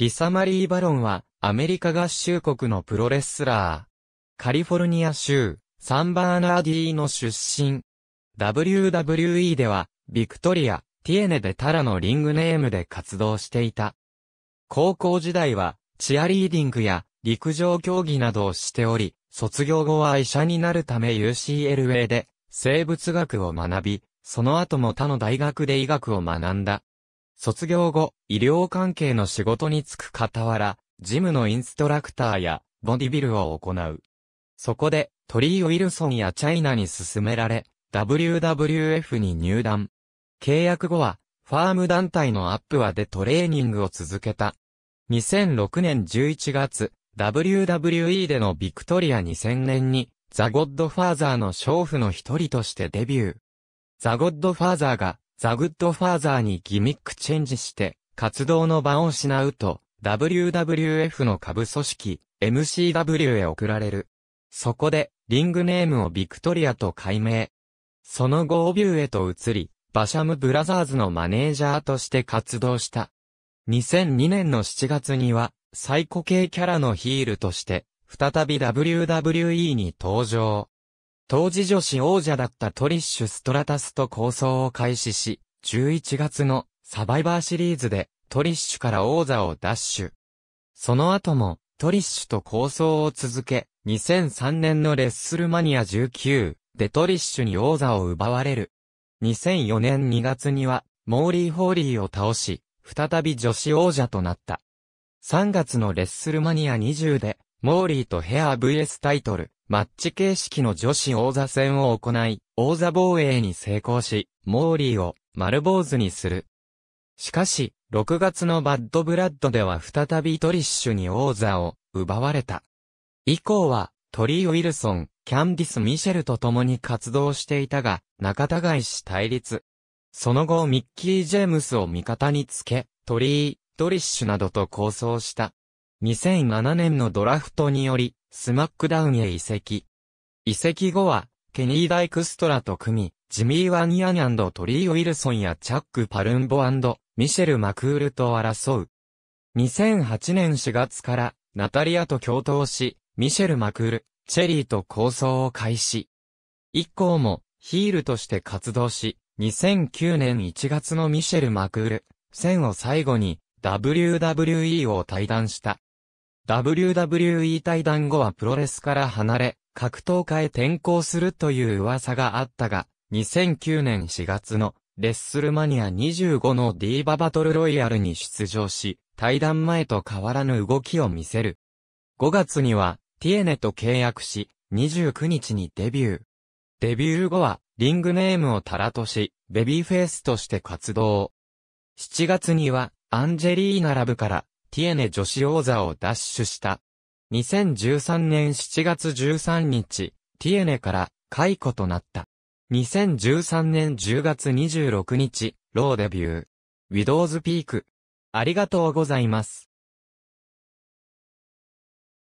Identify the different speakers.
Speaker 1: リサ・マリー・バロンは、アメリカ合衆国のプロレスラー。カリフォルニア州、サンバーナーディーの出身。WWE では、ビクトリア、ティエネでタラのリングネームで活動していた。高校時代は、チアリーディングや、陸上競技などをしており、卒業後は医者になるため UCLA で、生物学を学び、その後も他の大学で医学を学んだ。卒業後、医療関係の仕事に就く傍ら、ジムのインストラクターやボディビルを行う。そこで、トリー・ウィルソンやチャイナに勧められ、WWF に入団。契約後は、ファーム団体のアップはでトレーニングを続けた。2006年11月、WWE でのビクトリア2000年に、ザ・ゴッドファーザーの娼婦の一人としてデビュー。ザ・ゴッドファーザーがザ・グッドファーザーにギミックチェンジして、活動の場を失うと、WWF の下部組織、MCW へ送られる。そこで、リングネームをビクトリアと改名。その後オビューへと移り、バシャムブラザーズのマネージャーとして活動した。2002年の7月には、サイコ系キャラのヒールとして、再び WWE に登場。当時女子王者だったトリッシュ・ストラタスと構想を開始し、11月のサバイバーシリーズでトリッシュから王座を奪取。その後もトリッシュと構想を続け、2003年のレッスルマニア19でトリッシュに王座を奪われる。2004年2月にはモーリー・ホーリーを倒し、再び女子王者となった。3月のレッスルマニア20でモーリーとヘア VS タイトル、マッチ形式の女子王座戦を行い、王座防衛に成功し、モーリーを丸坊主にする。しかし、6月のバッドブラッドでは再びトリッシュに王座を奪われた。以降は、トリー・ウィルソン、キャンディス・ミシェルと共に活動していたが、仲違いし対立。その後、ミッキー・ジェームスを味方につけ、トリー、トリッシュなどと構想した。2007年のドラフトにより、スマックダウンへ移籍。移籍後は、ケニー・ダイクストラと組み、ジミー・ワニアントリー・ウィルソンやチャック・パルンボミシェル・マクールと争う。2008年4月から、ナタリアと共闘し、ミシェル・マクール、チェリーと構想を開始。以降も、ヒールとして活動し、2009年1月のミシェル・マクール、戦を最後に、WWE を退団した。WWE 退団後はプロレスから離れ、格闘家へ転向するという噂があったが、2009年4月のレッスルマニア25のディーババトルロイヤルに出場し、対談前と変わらぬ動きを見せる。5月には、ティエネと契約し、29日にデビュー。デビュー後は、リングネームをタラとし、ベビーフェイスとして活動。7月には、アンジェリーナラブから、ティエネ女子王座を奪取した。2013年7月13日、ティエネから解雇となった。2013年10月26日、ローデビュー。ウィドウズピーク。ありがとうございます。